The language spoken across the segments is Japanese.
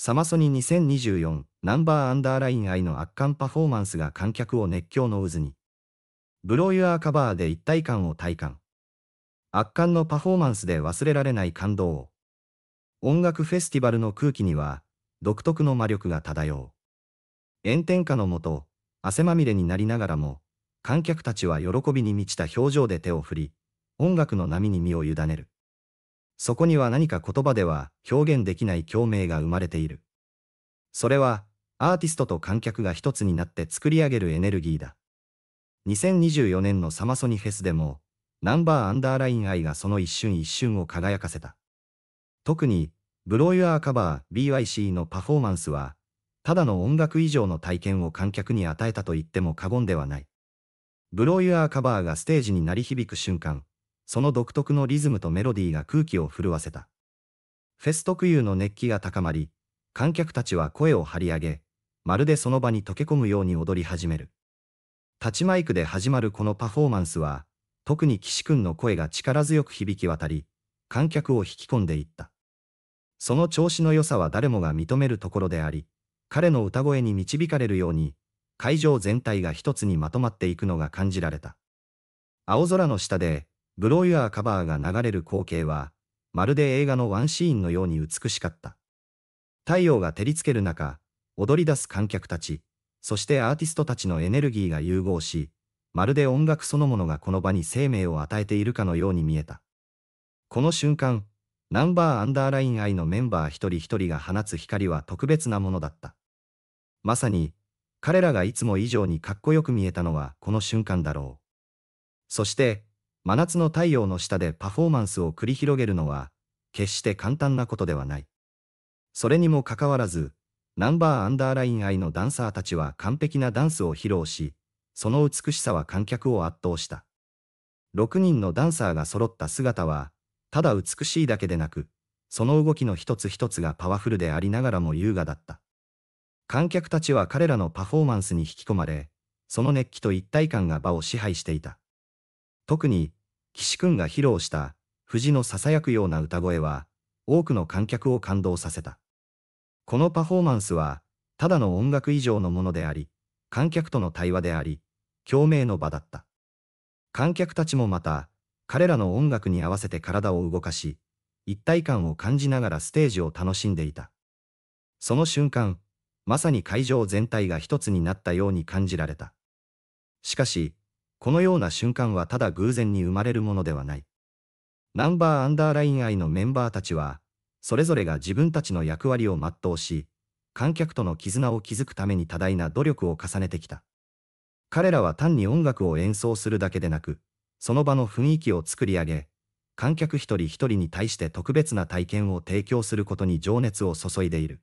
サマソニ2024ナンバーアンダーライン愛の圧巻パフォーマンスが観客を熱狂の渦に。ブローユアーカバーで一体感を体感。圧巻のパフォーマンスで忘れられない感動を。音楽フェスティバルの空気には、独特の魔力が漂う。炎天下のもと、汗まみれになりながらも、観客たちは喜びに満ちた表情で手を振り、音楽の波に身を委ねる。そこには何か言葉では表現できない共鳴が生まれている。それは、アーティストと観客が一つになって作り上げるエネルギーだ。2024年のサマソニフェスでも、ナンバーアンダーライン愛がその一瞬一瞬を輝かせた。特に、ブローユアーカバー BYC のパフォーマンスは、ただの音楽以上の体験を観客に与えたと言っても過言ではない。ブローユアーカバーがステージに鳴り響く瞬間、その独特のリズムとメロディーが空気を震わせた。フェス特有の熱気が高まり、観客たちは声を張り上げ、まるでその場に溶け込むように踊り始める。立ちマイクで始まるこのパフォーマンスは、特に岸くんの声が力強く響き渡り、観客を引き込んでいった。その調子の良さは誰もが認めるところであり、彼の歌声に導かれるように、会場全体が一つにまとまっていくのが感じられた。青空の下でブロイヤーカバーが流れる光景は、まるで映画のワンシーンのように美しかった。太陽が照りつける中、踊り出す観客たち、そしてアーティストたちのエネルギーが融合し、まるで音楽そのものがこの場に生命を与えているかのように見えた。この瞬間、ナンバーアンダーライン愛のメンバー一人一人が放つ光は特別なものだった。まさに、彼らがいつも以上にかっこよく見えたのはこの瞬間だろう。そして、真夏の太陽の下でパフォーマンスを繰り広げるのは、決して簡単なことではない。それにもかかわらず、ナンバーアンダーライン愛のダンサーたちは完璧なダンスを披露し、その美しさは観客を圧倒した。6人のダンサーが揃った姿は、ただ美しいだけでなく、その動きの一つ一つがパワフルでありながらも優雅だった。観客たちは彼らのパフォーマンスに引き込まれ、その熱気と一体感が場を支配していた。特に、岸くんが披露した藤の囁くような歌声は、多くの観客を感動させた。このパフォーマンスは、ただの音楽以上のものであり、観客との対話であり、共鳴の場だった。観客たちもまた、彼らの音楽に合わせて体を動かし、一体感を感じながらステージを楽しんでいた。その瞬間、まさに会場全体が一つになったように感じられた。しかし、このような瞬間はただ偶然に生まれるものではない。ナンバーアンダーライン愛のメンバーたちは、それぞれが自分たちの役割を全うし、観客との絆を築くために多大な努力を重ねてきた。彼らは単に音楽を演奏するだけでなく、その場の雰囲気を作り上げ、観客一人一人に対して特別な体験を提供することに情熱を注いでいる。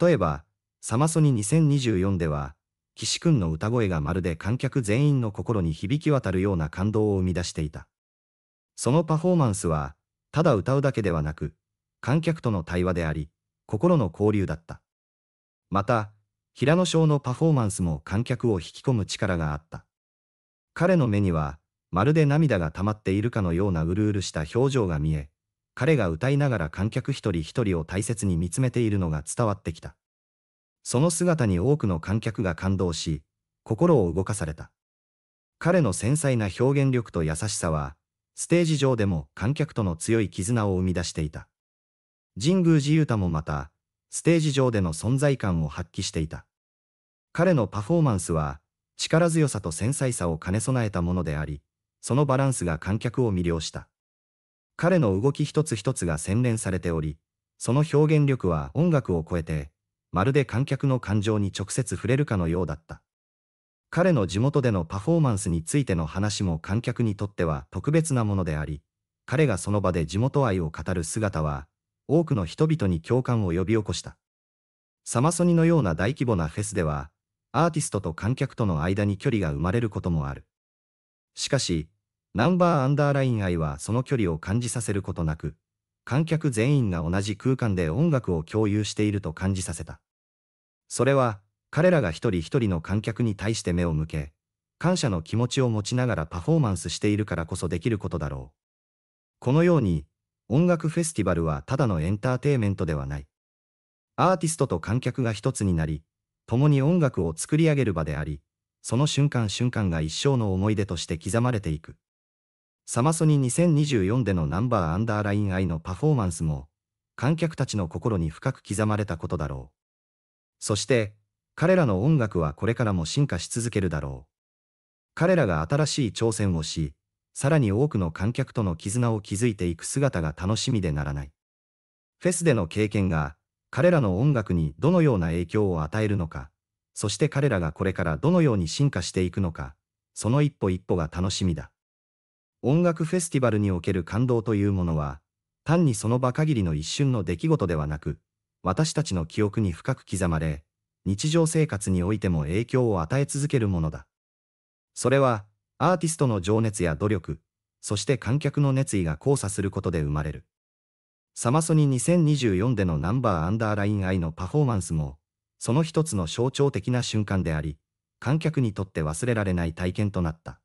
例えば、サマソニ2024では、岸くんの歌声がまるで観客全員の心に響き渡るような感動を生み出していた。そのパフォーマンスは、ただ歌うだけではなく、観客との対話であり、心の交流だった。また、平野翔のパフォーマンスも観客を引き込む力があった。彼の目には、まるで涙が溜まっているかのようなうるうるした表情が見え、彼が歌いながら観客一人一人を大切に見つめているのが伝わってきた。その姿に多くの観客が感動し、心を動かされた。彼の繊細な表現力と優しさは、ステージ上でも観客との強い絆を生み出していた。神宮寺勇太もまた、ステージ上での存在感を発揮していた。彼のパフォーマンスは、力強さと繊細さを兼ね備えたものであり、そのバランスが観客を魅了した。彼の動き一つ一つが洗練されており、その表現力は音楽を超えてまるで観客の感情に直接触れるかのようだった。彼の地元でのパフォーマンスについての話も観客にとっては特別なものであり、彼がその場で地元愛を語る姿は、多くの人々に共感を呼び起こした。サマソニのような大規模なフェスでは、アーティストと観客との間に距離が生まれることもある。しかし、ナンバーアンダーライン愛はその距離を感じさせることなく、観客全員が同じ空間で音楽を共有していると感じさせた。それは、彼らが一人一人の観客に対して目を向け、感謝の気持ちを持ちながらパフォーマンスしているからこそできることだろう。このように、音楽フェスティバルはただのエンターテイメントではない。アーティストと観客が一つになり、共に音楽を作り上げる場であり、その瞬間瞬間が一生の思い出として刻まれていく。サマソニ2024でのナンバーアンダーライン愛のパフォーマンスも、観客たちの心に深く刻まれたことだろう。そして、彼らの音楽はこれからも進化し続けるだろう。彼らが新しい挑戦をし、さらに多くの観客との絆を築いていく姿が楽しみでならない。フェスでの経験が、彼らの音楽にどのような影響を与えるのか、そして彼らがこれからどのように進化していくのか、その一歩一歩が楽しみだ。音楽フェスティバルにおける感動というものは、単にその場限りの一瞬の出来事ではなく、私たちの記憶に深く刻まれ、日常生活においても影響を与え続けるものだ。それは、アーティストの情熱や努力、そして観客の熱意が交差することで生まれる。サマソニ2024でのナンバーアンダーライン愛のパフォーマンスも、その一つの象徴的な瞬間であり、観客にとって忘れられない体験となった。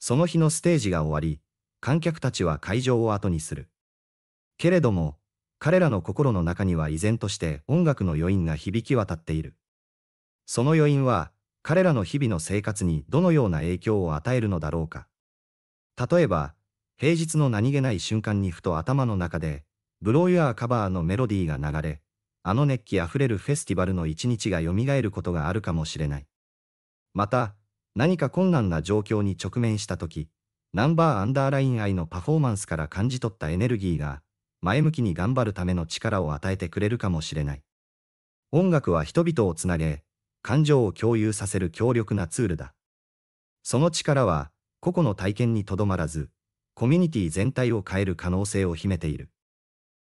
その日のステージが終わり、観客たちは会場を後にする。けれども、彼らの心の中には依然として音楽の余韻が響き渡っている。その余韻は、彼らの日々の生活にどのような影響を与えるのだろうか。例えば、平日の何気ない瞬間にふと頭の中で、ブローユアーカバーのメロディーが流れ、あの熱気あふれるフェスティバルの一日が蘇ることがあるかもしれない。また、何か困難な状況に直面した時、ナンバーアンダーライン愛のパフォーマンスから感じ取ったエネルギーが前向きに頑張るための力を与えてくれるかもしれない。音楽は人々をつなげ、感情を共有させる強力なツールだ。その力は、個々の体験にとどまらず、コミュニティ全体を変える可能性を秘めている。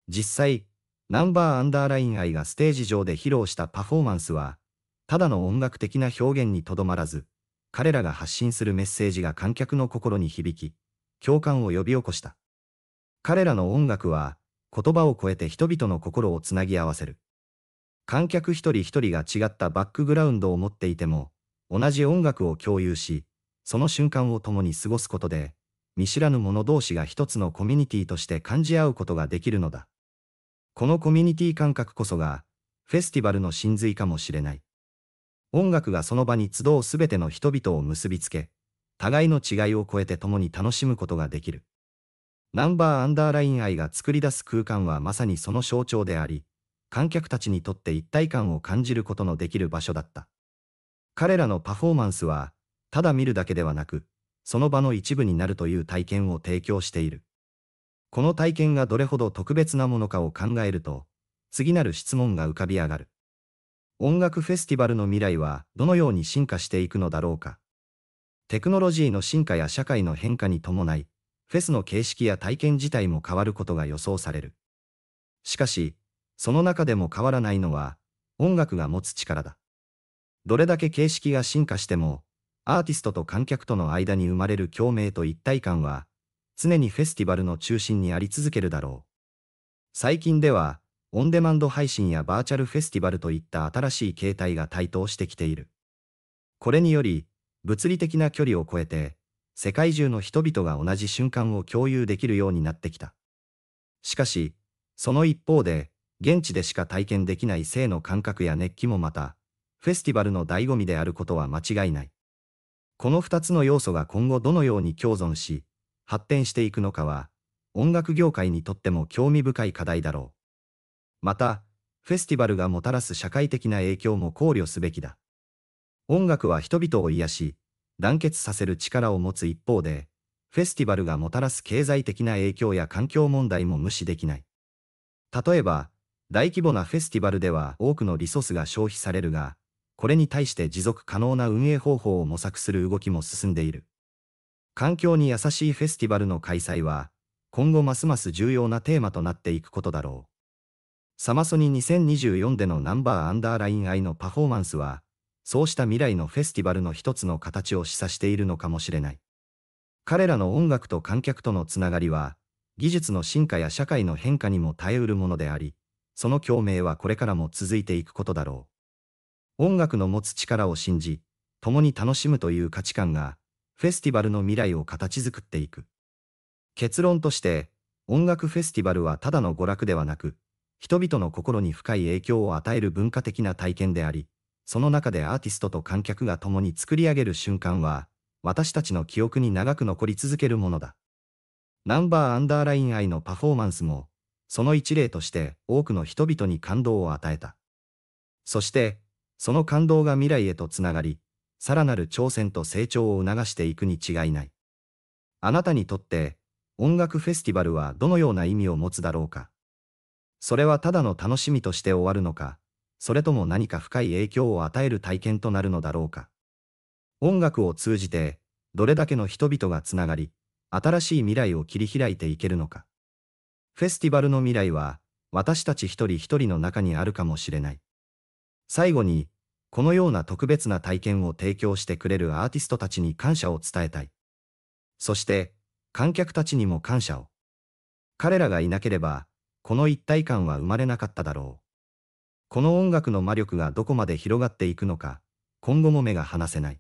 実際、ナンバーアンダーライン愛がステージ上で披露したパフォーマンスは、ただの音楽的な表現にとどまらず、彼らが発信するメッセージが観客の心に響き、共感を呼び起こした。彼らの音楽は、言葉を超えて人々の心をつなぎ合わせる。観客一人一人が違ったバックグラウンドを持っていても、同じ音楽を共有し、その瞬間を共に過ごすことで、見知らぬ者同士が一つのコミュニティとして感じ合うことができるのだ。このコミュニティ感覚こそが、フェスティバルの真髄かもしれない。音楽がその場に集うすべての人々を結びつけ、互いの違いを超えて共に楽しむことができる。ナンバーアンダーライン愛が作り出す空間はまさにその象徴であり、観客たちにとって一体感を感じることのできる場所だった。彼らのパフォーマンスは、ただ見るだけではなく、その場の一部になるという体験を提供している。この体験がどれほど特別なものかを考えると、次なる質問が浮かび上がる。音楽フェスティバルの未来はどのように進化していくのだろうか。テクノロジーの進化や社会の変化に伴い、フェスの形式や体験自体も変わることが予想される。しかし、その中でも変わらないのは、音楽が持つ力だ。どれだけ形式が進化しても、アーティストと観客との間に生まれる共鳴と一体感は、常にフェスティバルの中心にあり続けるだろう。最近では、オンデマンド配信やバーチャルフェスティバルといった新しい形態が台頭してきている。これにより、物理的な距離を超えて、世界中の人々が同じ瞬間を共有できるようになってきた。しかし、その一方で、現地でしか体験できない性の感覚や熱気もまた、フェスティバルの醍醐味であることは間違いない。この2つの要素が今後どのように共存し、発展していくのかは、音楽業界にとっても興味深い課題だろう。また、フェスティバルがもたらす社会的な影響も考慮すべきだ。音楽は人々を癒し、団結させる力を持つ一方で、フェスティバルがもたらす経済的な影響や環境問題も無視できない。例えば、大規模なフェスティバルでは多くのリソースが消費されるが、これに対して持続可能な運営方法を模索する動きも進んでいる。環境に優しいフェスティバルの開催は、今後ますます重要なテーマとなっていくことだろう。サマソニ2024でのナンバーアンダーライン愛のパフォーマンスは、そうした未来のフェスティバルの一つの形を示唆しているのかもしれない。彼らの音楽と観客とのつながりは、技術の進化や社会の変化にも耐えうるものであり、その共鳴はこれからも続いていくことだろう。音楽の持つ力を信じ、共に楽しむという価値観が、フェスティバルの未来を形作っていく。結論として、音楽フェスティバルはただの娯楽ではなく、人々の心に深い影響を与える文化的な体験であり、その中でアーティストと観客が共に作り上げる瞬間は、私たちの記憶に長く残り続けるものだ。ナンバーアンダーライン愛のパフォーマンスも、その一例として多くの人々に感動を与えた。そして、その感動が未来へとつながり、さらなる挑戦と成長を促していくに違いない。あなたにとって、音楽フェスティバルはどのような意味を持つだろうか。それはただの楽しみとして終わるのか、それとも何か深い影響を与える体験となるのだろうか。音楽を通じて、どれだけの人々がつながり、新しい未来を切り開いていけるのか。フェスティバルの未来は、私たち一人一人の中にあるかもしれない。最後に、このような特別な体験を提供してくれるアーティストたちに感謝を伝えたい。そして、観客たちにも感謝を。彼らがいなければ、この一体感は生まれなかっただろう。この音楽の魔力がどこまで広がっていくのか、今後も目が離せない。